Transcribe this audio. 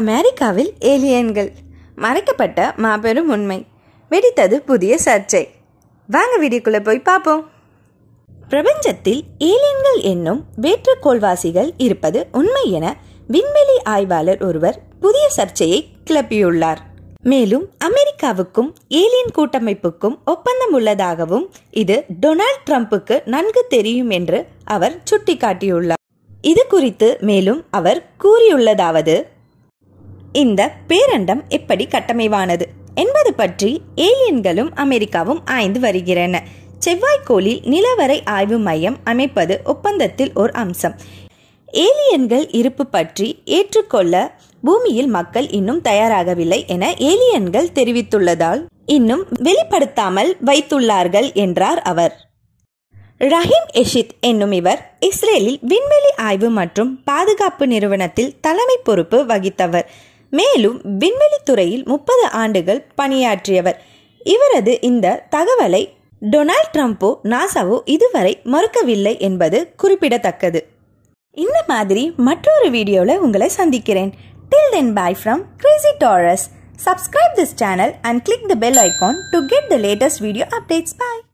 அமெரிக்காவில் ஏலியன்கள் மறைக்கப்பட்ட மாபெரும் உண்மை வெடித்தது புதிய சர்ச்சை வாங்க வீடியோக்குள்ள போய் பார்ப்போம் பிரபஞ்சத்தில் ஏலியன்கள் என்னும் வேற்றுக்கோள்வாசிகள் இருப்பது உண்மை என விண்வெளி ஆய்வாளர் ஒருவர் புதிய சர்ச்சையை கிளப்பியுள்ளார் மேலும் அமெரிக்காவுக்கும் ஏலியன் கூட்டமைப்புக்கும் ஒப்பந்தம் உள்ளதாகவும் இது டொனால்ட் ட்ரம்ப்புக்கு நன்கு தெரியும் என்று அவர் சுட்டிக்காட்டியுள்ளார் இது குறித்து மேலும் அவர் கூறியுள்ளதாவது இந்த பேரண்டம் எப்படி கட்டமைவானது என்பது பற்றி ஏலியன்களும் அமெரிக்காவும் ஆய்ந்து வருகின்றன செவ்வாய்க்கோளில் நிலவரை ஆய்வு மையம் அமைப்பது ஒப்பந்தத்தில் ஒரு அம்சம் ஏலியன்கள் இருப்பு பற்றி ஏற்றுக்கொள்ள பூமியில் மக்கள் இன்னும் தயாராகவில்லை என ஏலியன்கள் தெரிவித்துள்ளதால் இன்னும் வெளிப்படுத்தாமல் வைத்துள்ளார்கள் என்றார் அவர் ரஹீம் எஷித் என்னும் இவர் இஸ்ரேலில் விண்வெளி ஆய்வு மற்றும் பாதுகாப்பு நிறுவனத்தில் தலைமை பொறுப்பு வகித்தவர் மேலும் விண்வெளி துறையில் முப்பது ஆண்டுகள் பணியாற்றியவர் இவரது இந்த தகவலை டொனால்ட் ட்ரம்ப்போ நாசாவோ இதுவரை மறுக்கவில்லை என்பது குறிப்பிடத்தக்கது இந்த மாதிரி மற்றொரு வீடியோவில் உங்களை சந்திக்கிறேன் Till then bye from Crazy Taurus. Subscribe this channel and click the bell icon to get the latest video updates. Bye.